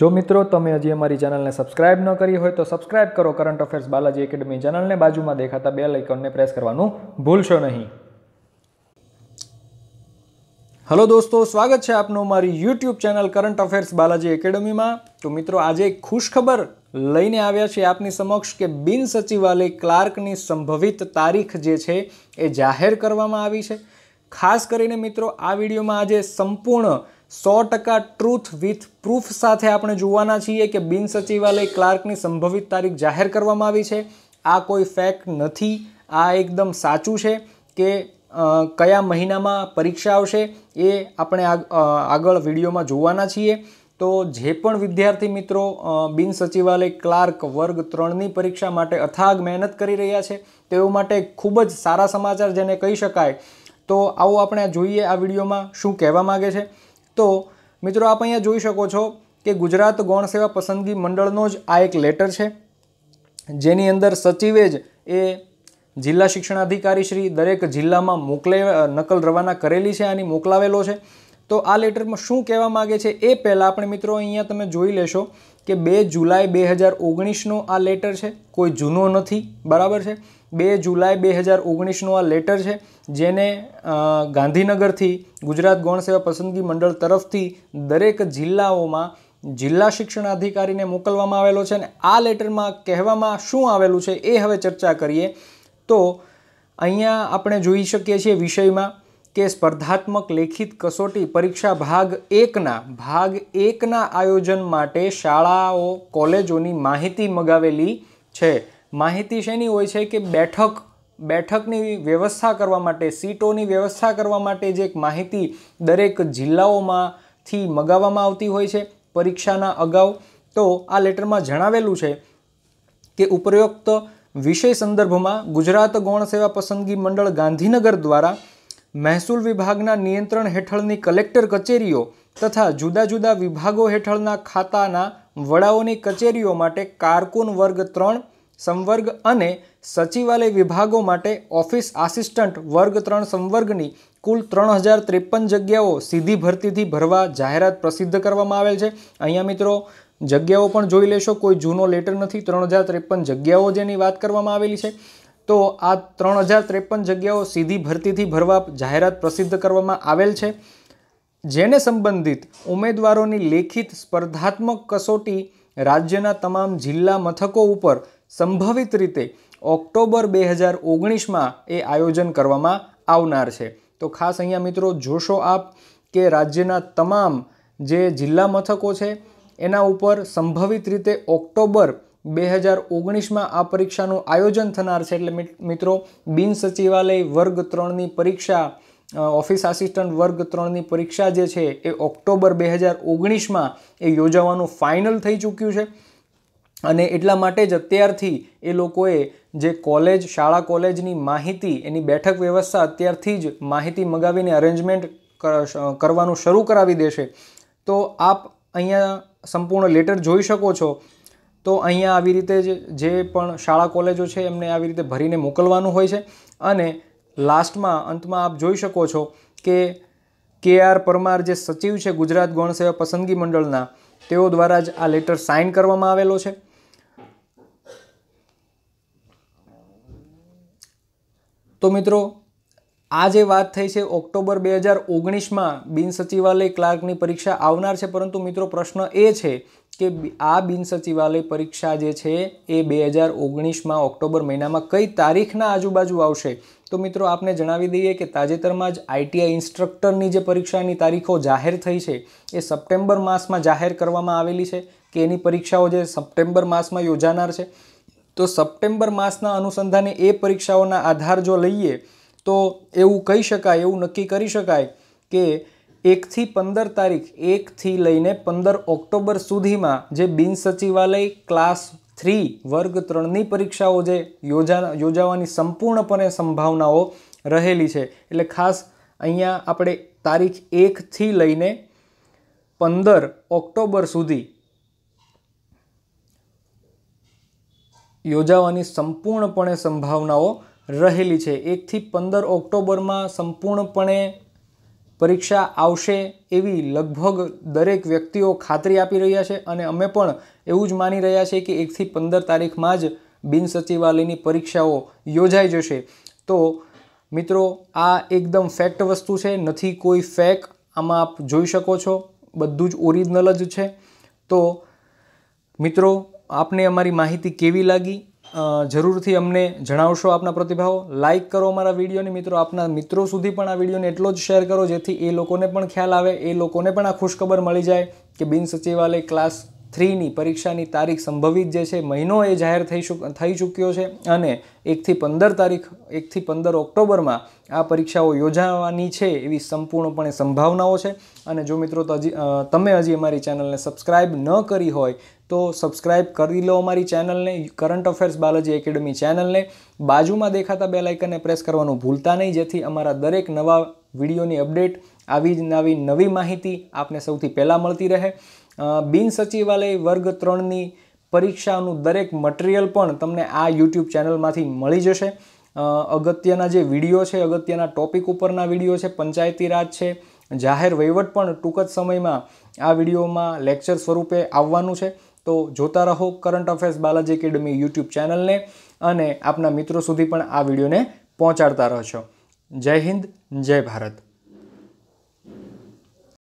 જો મિત્રો તમે હજી અમારી ચેનલને સબસ્ક્રાઈબ ન કરી હોય તો સબસ્ક્રાઇબ કરો કરંટ અફેર્સ બાલાજી એકેડમી ચેનલને બાજુમાં દેખાતા બે લાઇકનને પ્રેસ કરવાનું ભૂલશો નહીં હલો દોસ્તો સ્વાગત છે આપનું મારી YouTube channel current affairs Balaji એકેડમીમાં તો મિત્રો આજે એક ખુશખબર લઈને આવ્યા છીએ આપની સમક્ષ કે બિન સચિવાલય ક્લાર્કની સંભવિત તારીખ જે છે એ જાહેર કરવામાં આવી છે ખાસ કરીને મિત્રો આ વિડીયોમાં આજે સંપૂર્ણ સો ટકા ટ્રુથ વિથ પ્રૂફ સાથે આપણે જોવાના છીએ કે બિન સચિવાલય ક્લાર્કની સંભવિત તારીખ જાહેર કરવામાં આવી છે આ કોઈ ફેક્ટ નથી આ એકદમ સાચું છે કે કયા મહિનામાં પરીક્ષા આવશે એ આપણે આગળ વિડીયોમાં જોવાના છીએ તો જે પણ વિદ્યાર્થી મિત્રો બિન સચિવાલય ક્લાર્ક વર્ગ ત્રણની પરીક્ષા માટે અથાગ મહેનત કરી રહ્યા છે તેઓ માટે ખૂબ જ સારા સમાચાર જેને કહી શકાય તો આવો આપણે જોઈએ આ વિડીયોમાં શું કહેવા માગે છે તો મિત્રો આપ અહીંયા જોઈ શકો છો કે ગુજરાત ગૌણ સેવા પસંદગી મંડળનો જ આ એક લેટર છે જેની અંદર સચિવે જ એ જિલ્લા શિક્ષણાધિકારી શ્રી દરેક જિલ્લામાં મોકલે નકલ રવાના કરેલી છે આની મોકલાવેલો છે તો આ લેટરમાં શું કહેવા માગે છે એ પહેલાં આપણે મિત્રો અહીંયા તમે જોઈ લેશો કે બે જુલાઈ બે હજાર ઓગણીસનો આ લેટર છે કોઈ જૂનો નથી બરાબર છે બે જુલાઈ બે હજાર ઓગણીસનું આ લેટર છે જેને ગાંધીનગરથી ગુજરાત ગૌણ સેવા પસંદગી મંડળ તરફથી દરેક જિલ્લાઓમાં જિલ્લા શિક્ષણ અધિકારીને મોકલવામાં આવેલો છે અને આ લેટરમાં કહેવામાં શું આવેલું છે એ હવે ચર્ચા કરીએ તો અહીંયા આપણે જોઈ શકીએ છીએ વિષયમાં કે સ્પર્ધાત્મક લેખિત કસોટી પરીક્ષા ભાગ એકના ભાગ એકના આયોજન માટે શાળાઓ કોલેજોની માહિતી મગાવેલી છે માહિતી શેની હોય છે કે બેઠક બેઠકની વ્યવસ્થા કરવા માટે સીટોની વ્યવસ્થા કરવા માટે જે એક માહિતી દરેક જિલ્લાઓમાંથી મગાવવામાં આવતી હોય છે પરીક્ષાના અગાઉ તો આ લેટરમાં જણાવેલું છે કે ઉપરોક્ત વિષય સંદર્ભમાં ગુજરાત ગૌણ સેવા પસંદગી મંડળ ગાંધીનગર દ્વારા મહેસૂલ વિભાગના નિયંત્રણ હેઠળની કલેક્ટર કચેરીઓ તથા જુદા જુદા વિભાગો હેઠળના ખાતાના વડાઓની કચેરીઓ માટે કારકુન વર્ગ ત્રણ સંવર્ગ અને સચિવાલય વિભાગો માટે ઓફિસ આસિસ્ટન્ટ વર્ગ ત્રણ સંવર્ગની કુલ ત્રણ હજાર ત્રેપન જગ્યાઓ સીધી ભરતીથી ભરવા જાહેરાત પ્રસિદ્ધ કરવામાં આવેલ છે અહીંયા મિત્રો જગ્યાઓ પણ જોઈ લેશો કોઈ જૂનો લેટર નથી ત્રણ હજાર ત્રેપન જગ્યાઓ જેની વાત કરવામાં આવેલી છે તો આ ત્રણ હજાર ત્રેપન જગ્યાઓ સીધી ભરતીથી ભરવા જાહેરાત પ્રસિદ્ધ કરવામાં આવેલ છે જેને સંબંધિત ઉમેદવારોની લેખિત સ્પર્ધાત્મક કસોટી રાજ્યના તમામ જિલ્લા મથકો ઉપર સંભવિત રીતે ઓક્ટોબર બે હજાર ઓગણીસમાં એ આયોજન કરવામાં આવનાર છે તો ખાસ અહીંયા મિત્રો જોશો આપ કે રાજ્યના તમામ જે જિલ્લા મથકો છે એના ઉપર સંભવિત રીતે ઓક્ટોબર બે હજાર ઓગણીસમાં આ પરીક્ષાનું આયોજન થનાર છે એટલે મિત્રો બિન સચિવાલય વર્ગ ત્રણની પરીક્ષા ઓફિસ આસિસ્ટન્ટ વર્ગ ત્રણની પરીક્ષા જે છે એ ઓક્ટોબર બે હજાર ઓગણીસમાં એ યોજાવાનું ફાઇનલ થઈ ચૂક્યું છે અને એટલા માટે જ અત્યારથી એ લોકોએ જે કોલેજ શાળા કોલેજની માહિતી એની બેઠક વ્યવસ્થા અત્યારથી જ માહિતી મગાવીને અરેન્જમેન્ટ કરવાનું શરૂ કરાવી દેશે તો આપ અહીંયા સંપૂર્ણ લેટર જોઈ શકો છો તો અહીંયા આવી રીતે જે પણ શાળા કોલેજો છે એમને આવી રીતે ભરીને મોકલવાનું હોય છે અને લાસ્ટમાં અંતમાં આપ જોઈ શકો છો કે કે આર પરમાર જે સચિવ છે ગુજરાત ગૌણ સેવા પસંદગી મંડળના તેઓ દ્વારા જ આ લેટર સાઇન કરવામાં આવેલો છે તો મિત્રો આ જે વાત થઈ છે ઓક્ટોબર બે હજાર ઓગણીસમાં બિનસચિવાલય ક્લાર્કની પરીક્ષા આવનાર છે પરંતુ મિત્રો પ્રશ્ન એ છે કે આ બિનસચિવાલય પરીક્ષા જે છે એ બે હજાર ઓગણીસમાં ઓક્ટોબર મહિનામાં કઈ તારીખના આજુબાજુ આવશે તો મિત્રો આપને જણાવી દઈએ કે તાજેતરમાં જ આઈટીઆઈ ઇન્સ્ટ્રક્ટરની જે પરીક્ષાની તારીખો જાહેર થઈ છે એ સપ્ટેમ્બર માસમાં જાહેર કરવામાં આવેલી છે કે એની પરીક્ષાઓ જે સપ્ટેમ્બર માસમાં યોજાનાર છે તો સપ્ટેમ્બર માસના અનુસંધાને એ પરીક્ષાઓના આધાર જો લઈએ તો એવું કહી શકાય એવું નક્કી કરી શકાય કે એકથી પંદર તારીખ એકથી લઈને પંદર ઓક્ટોબર સુધીમાં જે બિન સચિવાલય ક્લાસ થ્રી વર્ગ ત્રણની પરીક્ષાઓ જે યોજા યોજાવાની સંપૂર્ણપણે સંભાવનાઓ રહેલી છે એટલે ખાસ અહીંયા આપણે તારીખ એકથી લઈને પંદર ઓક્ટોબર સુધી યોજાવાની સંપૂર્ણપણે સંભાવનાઓ રહેલી છે એકથી પંદર ઓક્ટોબરમાં સંપૂર્ણપણે પરીક્ષા આવશે એવી લગભગ દરેક વ્યક્તિઓ ખાતરી આપી રહ્યા છે અને અમે પણ એવું જ માની રહ્યા છીએ કે એકથી પંદર તારીખમાં જ બિનસચિવાલયની પરીક્ષાઓ યોજાઈ જશે તો મિત્રો આ એકદમ ફેક્ટ વસ્તુ છે નથી કોઈ ફેક આમાં આપ જોઈ શકો છો બધું જ ઓરિજિનલ જ છે તો મિત્રો આપને અમારી માહિતી કેવી લાગી જરૂરથી અમને જણાવશો આપના પ્રતિભાવો લાઇક કરો અમારા વિડીયોને મિત્રો આપના મિત્રો સુધી પણ આ વિડીયોને એટલો જ શેર કરો જેથી એ લોકોને પણ ખ્યાલ આવે એ લોકોને પણ આ ખુશખબર મળી જાય કે બિનસચિવાલય ક્લાસ થ્રીની પરીક્ષાની તારીખ સંભવિત જે છે મહિનો એ જાહેર થઈ થઈ ચૂક્યો છે અને એકથી પંદર તારીખ એકથી પંદર ઓક્ટોબરમાં આ પરીક્ષાઓ યોજાવાની છે એવી સંપૂર્ણપણે સંભાવનાઓ છે અને જો મિત્રો હજી તમે હજી અમારી ચેનલને સબસ્ક્રાઇબ ન કરી હોય તો સબસ્ક્રાઈબ કરી લો અમારી ચેનલને કરંટ અફેર્સ બાલાજી એકેડમી ચેનલને બાજુમાં દેખાતા બે લાઇકનને પ્રેસ કરવાનું ભૂલતા નહીં જેથી અમારા દરેક નવા વિડીયોની અપડેટ આવી જ નવી નવી માહિતી આપને સૌથી પહેલાં મળતી રહે બિન સચિવાલય વર્ગ ત્રણની પરીક્ષાનું દરેક મટિરિયલ પણ તમને આ યુટ્યુબ ચેનલમાંથી મળી જશે અગત્યના જે વિડીયો છે અગત્યના ટોપિક ઉપરના વિડીયો છે પંચાયતી રાજ છે જાહેર વહીવટ પણ ટૂંક જ સમયમાં આ વિડીયોમાં લેક્ચર સ્વરૂપે આવવાનું છે તો જોતા રહો current affairs Balaji academy YouTube ચેનલને અને આપના મિત્રો સુધી પણ આ વિડીયોને પહોંચાડતા રહો જય હિન્દ જય ભારત